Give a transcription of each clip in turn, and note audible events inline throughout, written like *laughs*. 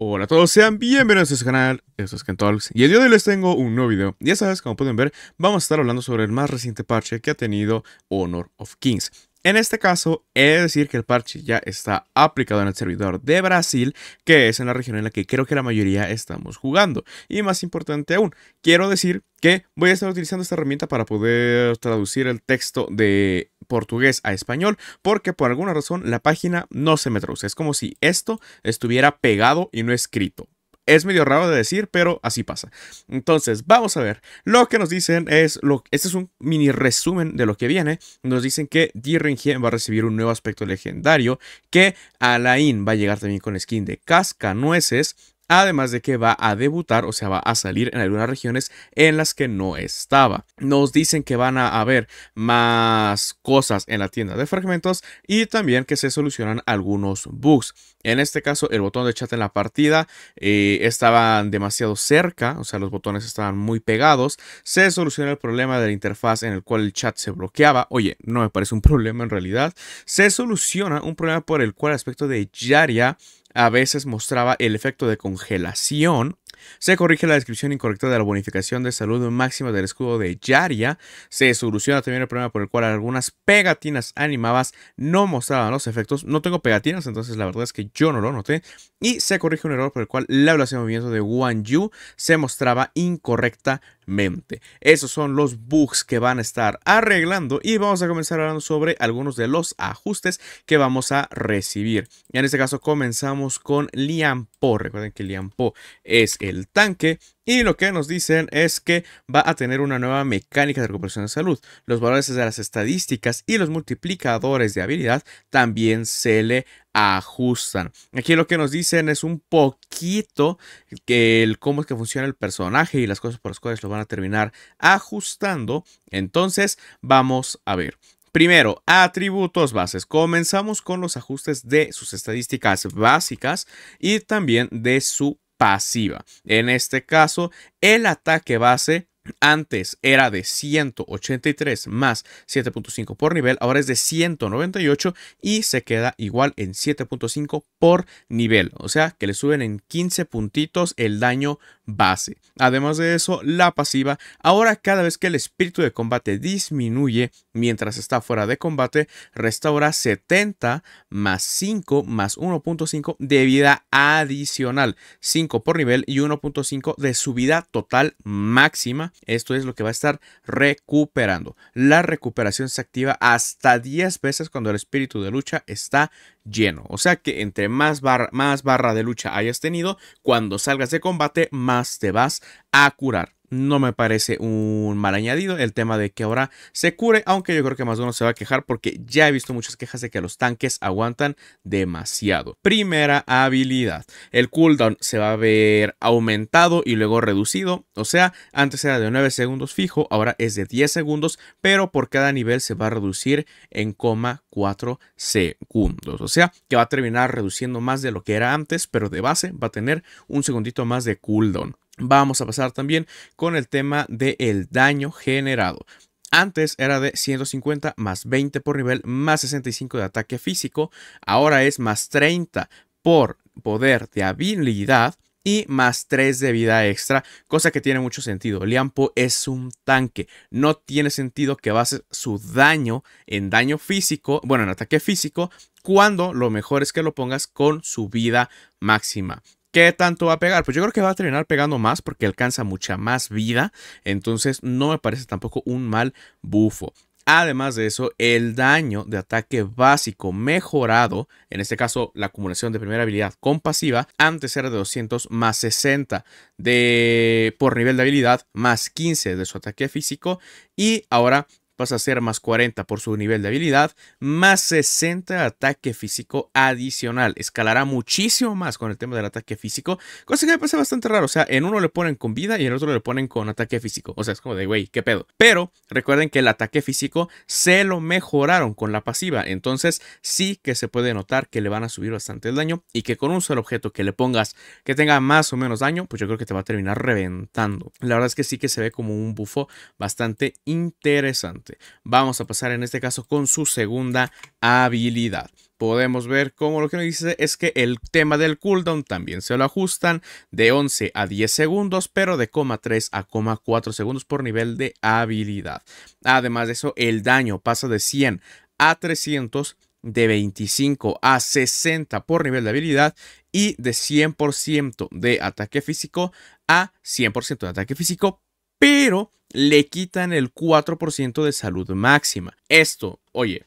Hola a todos, sean bienvenidos a este canal, esto es Kentalks y el día de hoy les tengo un nuevo video. esta vez, como pueden ver, vamos a estar hablando sobre el más reciente parche que ha tenido Honor of Kings. En este caso, he de decir que el parche ya está aplicado en el servidor de Brasil, que es en la región en la que creo que la mayoría estamos jugando. Y más importante aún, quiero decir que voy a estar utilizando esta herramienta para poder traducir el texto de portugués a español, porque por alguna razón la página no se me traduce. Es como si esto estuviera pegado y no escrito. Es medio raro de decir, pero así pasa. Entonces, vamos a ver. Lo que nos dicen es, lo, este es un mini resumen de lo que viene. Nos dicen que Dirringen va a recibir un nuevo aspecto legendario, que Alain va a llegar también con skin de cascanueces, Además de que va a debutar, o sea, va a salir en algunas regiones en las que no estaba. Nos dicen que van a haber más cosas en la tienda de fragmentos y también que se solucionan algunos bugs. En este caso, el botón de chat en la partida eh, estaba estaban demasiado cerca, o sea, los botones estaban muy pegados. Se soluciona el problema de la interfaz en el cual el chat se bloqueaba. Oye, no me parece un *laughs* problema en realidad. Se soluciona un problema por el cual el aspecto de Yaria a veces mostraba el efecto de congelación se corrige la descripción incorrecta de la bonificación de salud máxima del escudo de Yaria. Se soluciona también el problema por el cual algunas pegatinas animadas no mostraban los efectos. No tengo pegatinas, entonces la verdad es que yo no lo noté. Y se corrige un error por el cual la velocidad de movimiento de Wanyu Yu se mostraba incorrecta esos son los bugs que van a estar arreglando y vamos a comenzar hablando sobre algunos de los ajustes que vamos a recibir. En este caso comenzamos con Po Recuerden que Po es el tanque y lo que nos dicen es que va a tener una nueva mecánica de recuperación de salud. Los valores de las estadísticas y los multiplicadores de habilidad también se le ajustan. Aquí lo que nos dicen es un poquito que el cómo es que funciona el personaje y las cosas por las cuales lo van a terminar ajustando. Entonces, vamos a ver. Primero, atributos bases. Comenzamos con los ajustes de sus estadísticas básicas y también de su pasiva. En este caso, el ataque base antes era de 183 más 7.5 por nivel, ahora es de 198 y se queda igual en 7.5 por nivel, o sea que le suben en 15 puntitos el daño base. Además de eso, la pasiva, ahora cada vez que el espíritu de combate disminuye, mientras está fuera de combate, restaura 70 más 5 más 1.5 de vida adicional, 5 por nivel y 1.5 de su vida total máxima. Esto es lo que va a estar recuperando. La recuperación se activa hasta 10 veces cuando el espíritu de lucha está lleno. O sea que entre más barra, más barra de lucha hayas tenido, cuando salgas de combate, más te vas a curar no me parece un mal añadido el tema de que ahora se cure, aunque yo creo que más uno se va a quejar porque ya he visto muchas quejas de que los tanques aguantan demasiado. Primera habilidad, el cooldown se va a ver aumentado y luego reducido, o sea, antes era de 9 segundos fijo, ahora es de 10 segundos, pero por cada nivel se va a reducir en coma 4 segundos, o sea, que va a terminar reduciendo más de lo que era antes, pero de base va a tener un segundito más de cooldown. Vamos a pasar también con el tema del el daño generado. Antes era de 150 más 20 por nivel más 65 de ataque físico. Ahora es más 30 por poder de habilidad y más 3 de vida extra, cosa que tiene mucho sentido. Liampo es un tanque, no tiene sentido que bases su daño en daño físico, bueno, en ataque físico, cuando lo mejor es que lo pongas con su vida máxima. ¿Qué tanto va a pegar? Pues yo creo que va a terminar pegando más porque alcanza mucha más vida. Entonces no me parece tampoco un mal bufo. Además de eso, el daño de ataque básico mejorado, en este caso la acumulación de primera habilidad con pasiva, antes era de 200 más 60 de, por nivel de habilidad más 15 de su ataque físico y ahora pasa a ser más 40 por su nivel de habilidad, más 60 ataque físico adicional. Escalará muchísimo más con el tema del ataque físico, cosa que me parece bastante raro. O sea, en uno le ponen con vida y en el otro le ponen con ataque físico. O sea, es como de, güey, qué pedo. Pero recuerden que el ataque físico se lo mejoraron con la pasiva. Entonces, sí que se puede notar que le van a subir bastante el daño y que con un solo objeto que le pongas que tenga más o menos daño, pues yo creo que te va a terminar reventando. La verdad es que sí que se ve como un bufo bastante interesante. Este. Vamos a pasar en este caso con su segunda habilidad. Podemos ver cómo lo que nos dice es que el tema del cooldown también se lo ajustan de 11 a 10 segundos, pero de 3 a 4 segundos por nivel de habilidad. Además de eso, el daño pasa de 100 a 300 de 25 a 60 por nivel de habilidad y de 100% de ataque físico a 100% de ataque físico, pero le quitan el 4% de salud máxima. Esto, oye,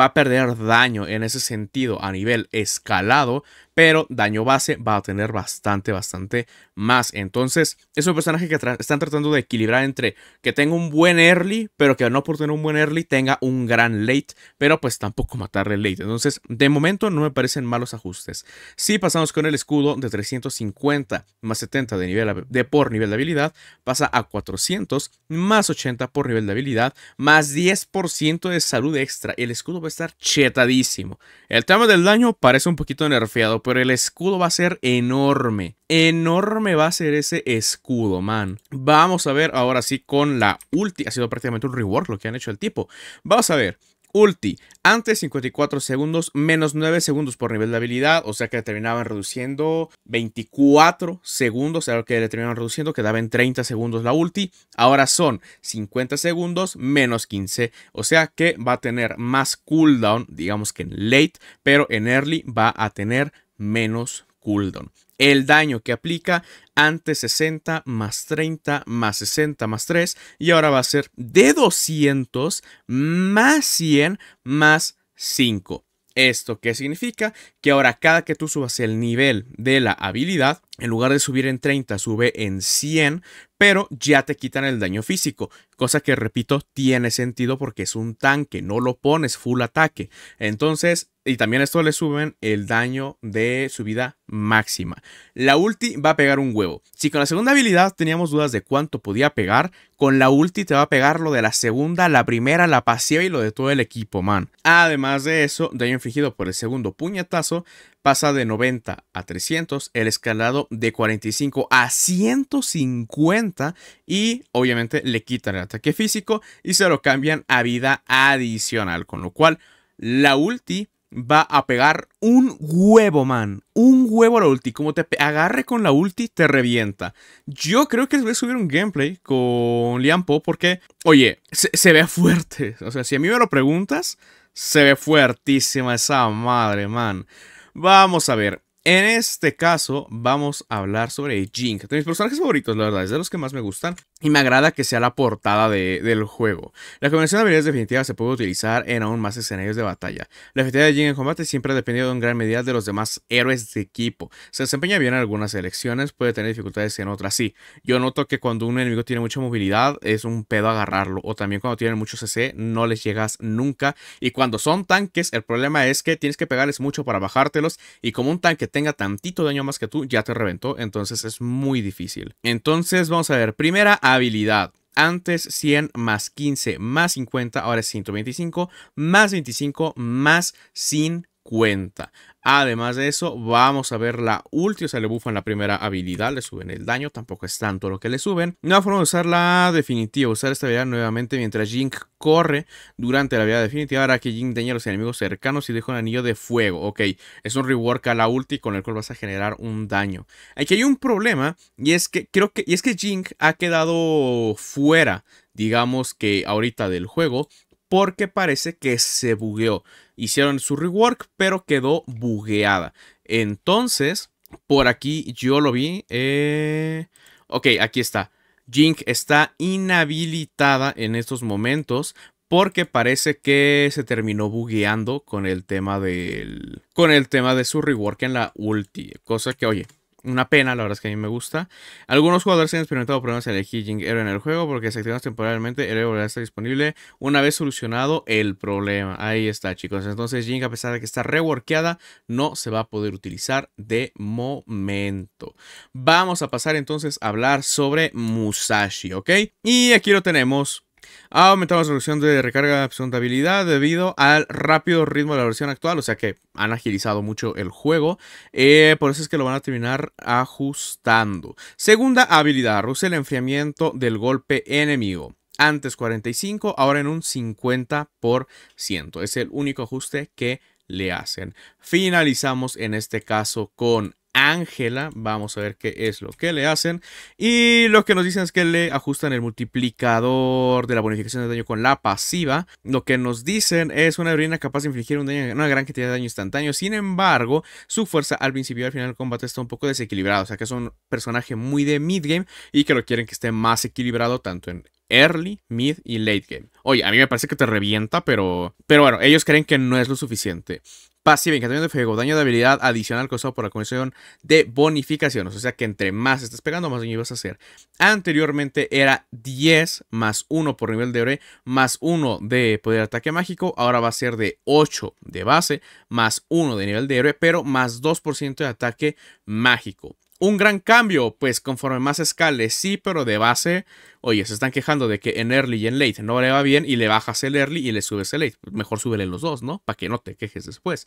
va a perder daño en ese sentido a nivel escalado, pero daño base va a tener bastante, bastante más. Entonces, es un personaje que están tratando de equilibrar entre que tenga un buen early, pero que no por tener un buen early tenga un gran late, pero pues tampoco matarle late. Entonces, de momento no me parecen malos ajustes. Si pasamos con el escudo de 350 más 70 de, nivel de por nivel de habilidad, pasa a 400 más 80 por nivel de habilidad, más 10% de salud extra. El escudo va a estar chetadísimo. El tema del daño parece un poquito nerfeado, pero el escudo va a ser enorme. Enorme va a ser ese escudo, man. Vamos a ver ahora sí con la ulti. Ha sido prácticamente un reward lo que han hecho el tipo. Vamos a ver. Ulti, antes 54 segundos, menos 9 segundos por nivel de habilidad, o sea que le terminaban reduciendo 24 segundos, era lo que le terminaban reduciendo, quedaba en 30 segundos la ulti, ahora son 50 segundos menos 15, o sea que va a tener más cooldown, digamos que en late, pero en early va a tener menos cooldown el daño que aplica antes 60 más 30 más 60 más 3 y ahora va a ser de 200 más 100 más 5. ¿Esto qué significa? que ahora cada que tú subas el nivel de la habilidad, en lugar de subir en 30, sube en 100, pero ya te quitan el daño físico, cosa que repito tiene sentido porque es un tanque, no lo pones full ataque. Entonces, y también esto le suben el daño de subida máxima. La ulti va a pegar un huevo. Si con la segunda habilidad teníamos dudas de cuánto podía pegar, con la ulti te va a pegar lo de la segunda, la primera, la pasiva y lo de todo el equipo, man. Además de eso, daño infligido por el segundo puñetazo pasa de 90 a 300, el escalado de 45 a 150 y obviamente le quitan el ataque físico y se lo cambian a vida adicional, con lo cual la ulti va a pegar un huevo, man. Un huevo a la ulti. Como te agarre con la ulti, te revienta. Yo creo que les voy a subir un gameplay con Liampo porque, oye, se, se ve fuerte. O sea, si a mí me lo preguntas, se ve fuertísima esa madre, man. Vamos a ver. En este caso, vamos a hablar sobre Jink. De mis personajes favoritos, la verdad, es de los que más me gustan. Y me agrada que sea la portada del juego. La combinación de habilidades definitivas se puede utilizar en aún más escenarios de batalla. La efectividad de Jin en combate siempre ha dependido en gran medida de los demás héroes de equipo. Se desempeña bien en algunas elecciones, puede tener dificultades en otras, sí. Yo noto que cuando un enemigo tiene mucha movilidad, es un pedo agarrarlo. O también cuando tienen mucho CC, no les llegas nunca. Y cuando son tanques, el problema es que tienes que pegarles mucho para bajártelos. Y como un tanque tenga tantito daño más que tú, ya te reventó, entonces es muy difícil. Entonces vamos a ver, primera habilidad. Antes 100 más 15 más 50, ahora es 125 más 25 más 100 cuenta. Además de eso, vamos a ver la ulti, o sea, le bufan la primera habilidad, le suben el daño, tampoco es tanto lo que le suben. Una forma de usar la definitiva, usar esta habilidad nuevamente mientras Jink corre durante la habilidad definitiva, hará que Jink dañe a los enemigos cercanos y deje un anillo de fuego. Ok, es un rework a la ulti con el cual vas a generar un daño. Aquí hay un problema y es que creo que, y es que Jink ha quedado fuera, digamos que ahorita del juego, porque parece que se bugueó hicieron su rework, pero quedó bugueada. Entonces, por aquí yo lo vi. Eh... Ok, aquí está. Jink está inhabilitada en estos momentos porque parece que se terminó bugueando con el tema del con el tema de su rework en la ulti, cosa que oye, una pena, la verdad es que a mí me gusta. Algunos jugadores han experimentado problemas en el Jing Hero en el juego porque se activan temporalmente, el ya está disponible una vez solucionado el problema. Ahí está, chicos. Entonces, Jing, a pesar de que está reworkeada, no se va a poder utilizar de momento. Vamos a pasar entonces a hablar sobre Musashi, ¿ok? Y aquí lo tenemos ha aumentado la solución de recarga de habilidad debido al rápido ritmo de la versión actual, o sea que han agilizado mucho el juego. Eh, por eso es que lo van a terminar ajustando. Segunda habilidad, reduce el enfriamiento del golpe enemigo. Antes 45, ahora en un 50%. Es el único ajuste que le hacen. Finalizamos en este caso con Ángela. Vamos a ver qué es lo que le hacen. Y lo que nos dicen es que le ajustan el multiplicador de la bonificación de daño con la pasiva. Lo que nos dicen es una heroína capaz de infligir un daño, una gran cantidad de daño instantáneo. Sin embargo, su fuerza al principio y al final del combate está un poco desequilibrada. O sea que es un personaje muy de mid-game y que lo quieren que esté más equilibrado tanto en early, mid y late game. Oye, a mí me parece que te revienta, pero, pero bueno, ellos creen que no es lo suficiente pasiva, encantamiento de fuego, daño de habilidad adicional causado por la conexión de bonificaciones. O sea que entre más estás pegando, más daño ibas a hacer. Anteriormente era 10 más 1 por nivel de héroe más 1 de poder de ataque mágico. Ahora va a ser de 8 de base, más 1 de nivel de héroe, pero más 2% de ataque mágico un gran cambio, pues conforme más escale, sí, pero de base, oye, se están quejando de que en early y en late no le va bien y le bajas el early y le subes el late. Mejor súbele los dos, ¿no? Para que no te quejes después.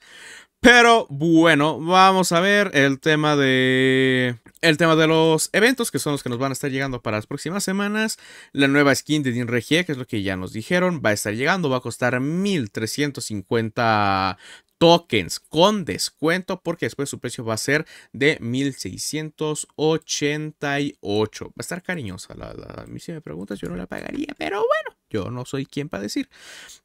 Pero bueno, vamos a ver el tema de el tema de los eventos que son los que nos van a estar llegando para las próximas semanas. La nueva skin de Din Regie, que es lo que ya nos dijeron, va a estar llegando, va a costar 1350 tokens con descuento porque después su precio va a ser de 1688. Va a estar cariñosa. La, a mí si me preguntas yo no la pagaría, pero bueno. Yo no soy quien para decir.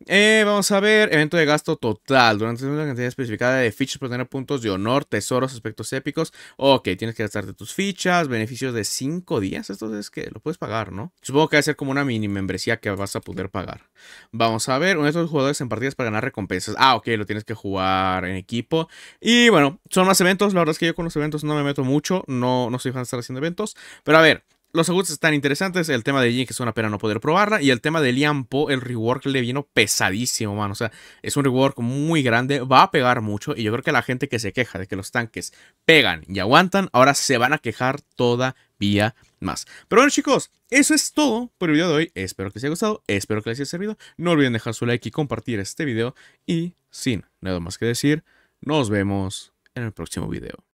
Eh, vamos a ver, evento de gasto total. Durante una cantidad especificada de fichas Para tener puntos de honor, tesoros, aspectos épicos. Ok, tienes que gastarte tus fichas, beneficios de 5 días. Esto es que lo puedes pagar, ¿no? Supongo que va a ser como una mini membresía que vas a poder pagar. Vamos a ver, uno de estos jugadores en partidas para ganar recompensas. Ah, ok, lo tienes que jugar en equipo. Y bueno, son más eventos. La verdad es que yo con los eventos no me meto mucho. No, no soy fan de estar haciendo eventos. Pero a ver, los aguts están interesantes. El tema de Jin, que es una pena no poder probarla. Y el tema de Liam el rework le vino pesadísimo, mano. O sea, es un rework muy grande, va a pegar mucho. Y yo creo que la gente que se queja de que los tanques pegan y aguantan, ahora se van a quejar todavía más. Pero bueno, chicos, eso es todo por el video de hoy. Espero que les haya gustado, espero que les haya servido. No olviden dejar su like y compartir este video. Y sin nada más que decir, nos vemos en el próximo video.